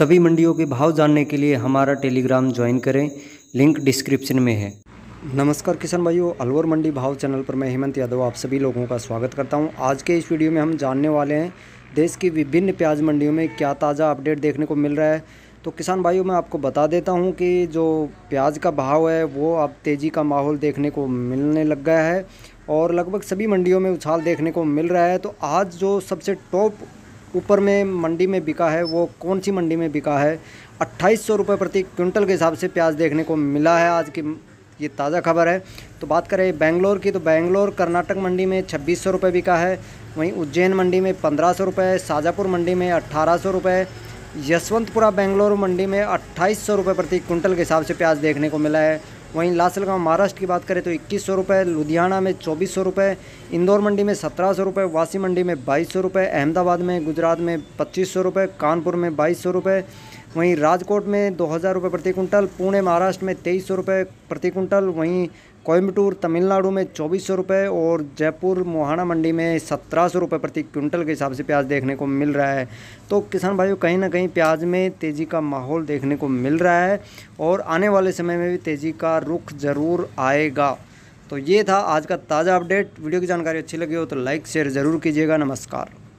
सभी मंडियों के भाव जानने के लिए हमारा टेलीग्राम ज्वाइन करें लिंक डिस्क्रिप्शन में है नमस्कार किसान भाइयों अलवर मंडी भाव चैनल पर मैं हेमंत यादव आप सभी लोगों का स्वागत करता हूं आज के इस वीडियो में हम जानने वाले हैं देश की विभिन्न प्याज मंडियों में क्या ताज़ा अपडेट देखने को मिल रहा है तो किसान भाइयों मैं आपको बता देता हूं कि जो प्याज का भाव है वो अब तेज़ी का माहौल देखने को मिलने लग गया है और लगभग सभी मंडियों में उछाल देखने को मिल रहा है तो आज जो सबसे टॉप ऊपर में मंडी में बिका है वो कौन सी मंडी में बिका है अट्ठाईस सौ रुपये प्रति क्विंटल के हिसाब से प्याज देखने को मिला है आज की ये ताज़ा खबर है तो बात करें बेंगलोर की तो बेंगलोर कर्नाटक मंडी में छब्बीस सौ रुपये बिका है वहीं उज्जैन मंडी में पंद्रह सौ रुपये शाजापुर मंडी में अट्ठारह सौ रुपये यशवंतपुरा बेंगलोर मंडी में अट्ठाईस सौ रुपये प्रति क्विंटल के हिसाब से प्याज देखने को मिला है वहीं लासल महाराष्ट्र की बात करें तो इक्कीस सौ रुपये लुधियाना में चौबीस सौ रुपये इंदौर मंडी में सत्रह सौ रुपये वासी मंडी में बाईस सौ रुपये अहमदाबाद में गुजरात में पच्चीस सौ रुपये कानपुर में बाईस सौ रुपये वहीं राजकोट में दो हज़ार रुपये प्रति कुंटल पुणे महाराष्ट्र में तेईस सौ रुपये प्रति कुंटल वहीं कोयम्बटूर तमिलनाडु में चौबीस सौ रुपये और जयपुर मोहाना मंडी में सत्रह सौ रुपये प्रति क्विंटल के हिसाब से प्याज देखने को मिल रहा है तो किसान भाइयों कहीं ना कहीं प्याज में तेज़ी का माहौल देखने को मिल रहा है और आने वाले समय में भी तेज़ी का रुख ज़रूर आएगा तो ये था आज का ताज़ा अपडेट वीडियो की जानकारी अच्छी लगी हो तो लाइक शेयर ज़रूर कीजिएगा नमस्कार